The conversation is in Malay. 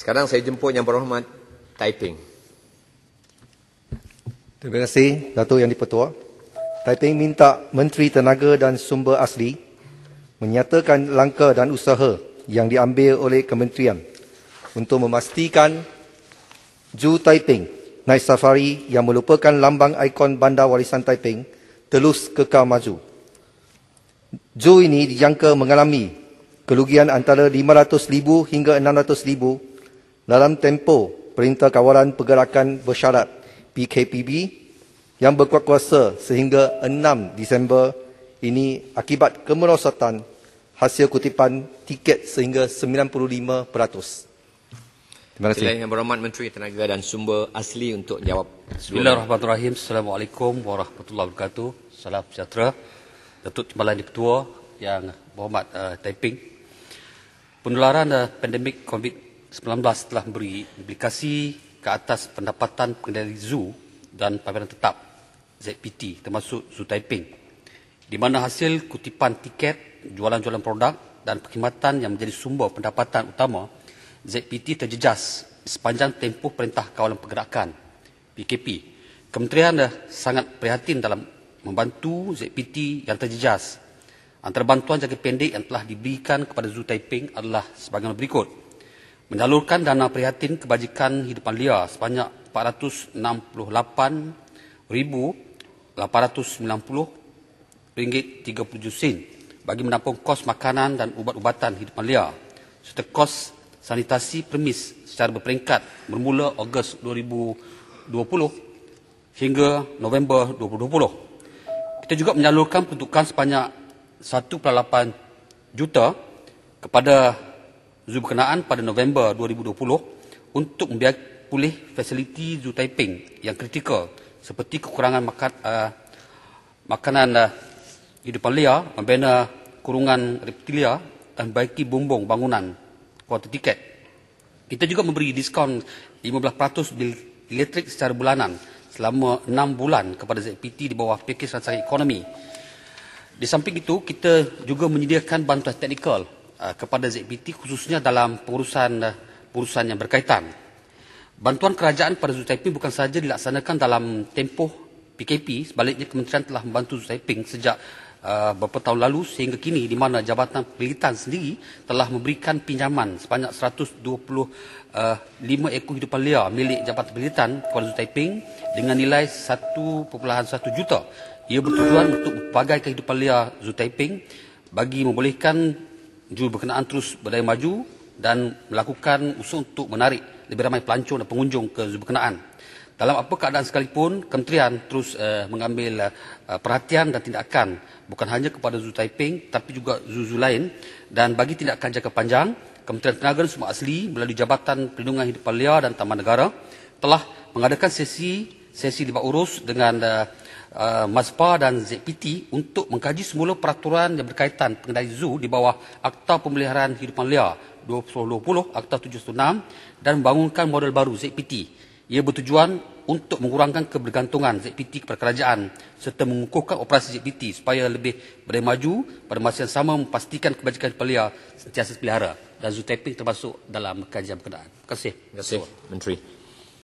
Sekarang saya jemput Yang Berhormat Taiping. Terima kasih Datuk Yang Dipertua. Taiping minta Menteri Tenaga dan Sumber Asli menyatakan langkah dan usaha yang diambil oleh kementerian untuk memastikan Ju Taiping naik Safari yang melupakan lambang ikon Bandar Warisan Taiping terus kekal maju. Ju ini dijangka mengalami kerugian antara 500,000 hingga 600,000 dalam tempo Perintah Kawalan Pergerakan Bersyarat PKPB yang berkuat kuasa sehingga 6 Disember ini akibat kemerosotan hasil kutipan tiket sehingga 95%. Terima kasih. Sila yang berhormat Menteri Tenaga dan Sumber Asli untuk jawab. Bismillahirrahmanirrahim. Assalamualaikum warahmatullahi wabarakatuh. Salam sejahtera. Datuk Timbalan di Petua yang berhormat uh, eh, taping. Penularan uh, pandemik COVID-19 telah memberi implikasi ke atas pendapatan pengendali zoo dan pameran tetap ZPT termasuk Zoo Taiping di mana hasil kutipan tiket, jualan-jualan produk dan perkhidmatan yang menjadi sumber pendapatan utama ZPT terjejas sepanjang tempoh Perintah Kawalan Pergerakan PKP. Kementerian dah sangat prihatin dalam membantu ZPT yang terjejas. Antara bantuan jangka pendek yang telah diberikan kepada Zoo Taiping adalah sebagai berikut menyalurkan dana prihatin kebajikan hidupan Lia sebanyak 468,890 ringgit 37 sen bagi menampung kos makanan dan ubat-ubatan hidupan Lia serta kos sanitasi permis secara berperingkat bermula Ogos 2020 hingga November 2020. Kita juga menyalurkan peruntukan sebanyak 1.8 juta kepada Zoo berkenaan pada November 2020 untuk membiak pulih fasiliti Zoo Taiping yang kritikal seperti kekurangan makan, uh, makanan uh, hidupan liar, membina kurungan reptilia dan baiki bumbung bangunan kuota tiket. Kita juga memberi diskaun 15% bil elektrik secara bulanan selama 6 bulan kepada ZPT di bawah pakej rancangan ekonomi. Di samping itu, kita juga menyediakan bantuan teknikal Eh, kepada ZBT khususnya dalam pengurusan eh, perusahaan yang berkaitan. Bantuan kerajaan pada Zutaiping bukan sahaja dilaksanakan dalam tempoh PKP, sebaliknya kementerian telah membantu Zutaiping sejak uh, beberapa tahun lalu sehingga kini di mana Jabatan Pelitan sendiri telah memberikan pinjaman sebanyak 125 ekor hidupan liar milik Jabatan Pelitan kepada Zutaiping dengan nilai 1.1 juta. Ia bertujuan untuk pelbagai kehidupan liar Zutaiping bagi membolehkan juru berkenaan terus berdaya maju dan melakukan usaha untuk menarik lebih ramai pelancong dan pengunjung ke juru berkenaan. Dalam apa keadaan sekalipun, kementerian terus uh, mengambil uh, perhatian dan tindakan bukan hanya kepada Zoo Taiping tapi juga zoo-zoo lain dan bagi tindakan jangka panjang, Kementerian Tenaga dan Sumber Asli melalui Jabatan Perlindungan Hidupan Liar dan Taman Negara telah mengadakan sesi sesi libat urus dengan uh, uh, MASPA dan ZPT untuk mengkaji semula peraturan yang berkaitan pengendali zoo di bawah Akta Pemeliharaan Hidupan Liar 2020 Akta 76 dan membangunkan model baru ZPT. Ia bertujuan untuk mengurangkan kebergantungan ZPT kepada kerajaan serta mengukuhkan operasi ZPT supaya lebih boleh maju pada masa yang sama memastikan kebajikan pelia sentiasa pelihara dan zoo termasuk dalam kajian berkenaan. Terima kasih. Terima kasih, Menteri.